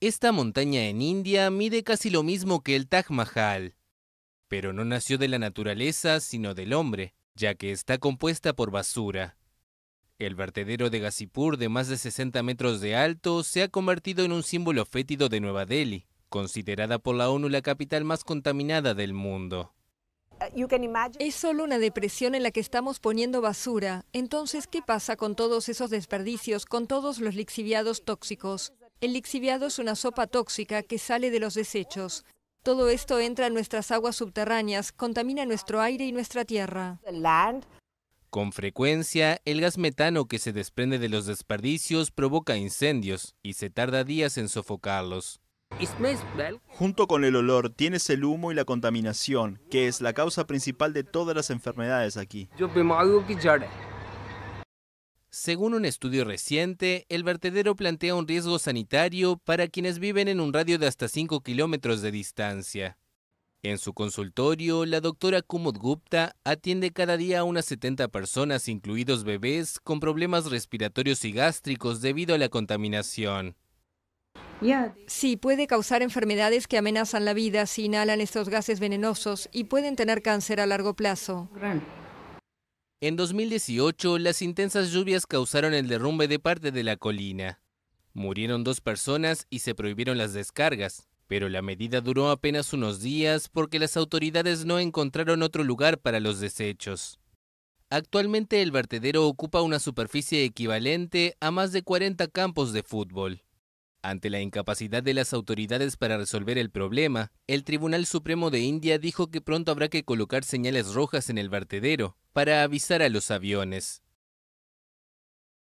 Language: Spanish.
Esta montaña en India mide casi lo mismo que el Taj Mahal, pero no nació de la naturaleza sino del hombre, ya que está compuesta por basura. El vertedero de Gasipur, de más de 60 metros de alto se ha convertido en un símbolo fétido de Nueva Delhi, considerada por la ONU la capital más contaminada del mundo. Es solo una depresión en la que estamos poniendo basura. Entonces, ¿qué pasa con todos esos desperdicios, con todos los lixiviados tóxicos? El lixiviado es una sopa tóxica que sale de los desechos. Todo esto entra en nuestras aguas subterráneas, contamina nuestro aire y nuestra tierra. Con frecuencia, el gas metano que se desprende de los desperdicios provoca incendios y se tarda días en sofocarlos. Junto con el olor tienes el humo y la contaminación, que es la causa principal de todas las enfermedades aquí. Según un estudio reciente, el vertedero plantea un riesgo sanitario para quienes viven en un radio de hasta 5 kilómetros de distancia. En su consultorio, la doctora Kumud Gupta atiende cada día a unas 70 personas, incluidos bebés, con problemas respiratorios y gástricos debido a la contaminación. Sí, puede causar enfermedades que amenazan la vida si inhalan estos gases venenosos y pueden tener cáncer a largo plazo. En 2018, las intensas lluvias causaron el derrumbe de parte de la colina. Murieron dos personas y se prohibieron las descargas, pero la medida duró apenas unos días porque las autoridades no encontraron otro lugar para los desechos. Actualmente el vertedero ocupa una superficie equivalente a más de 40 campos de fútbol. Ante la incapacidad de las autoridades para resolver el problema, el Tribunal Supremo de India dijo que pronto habrá que colocar señales rojas en el vertedero, para avisar a los aviones.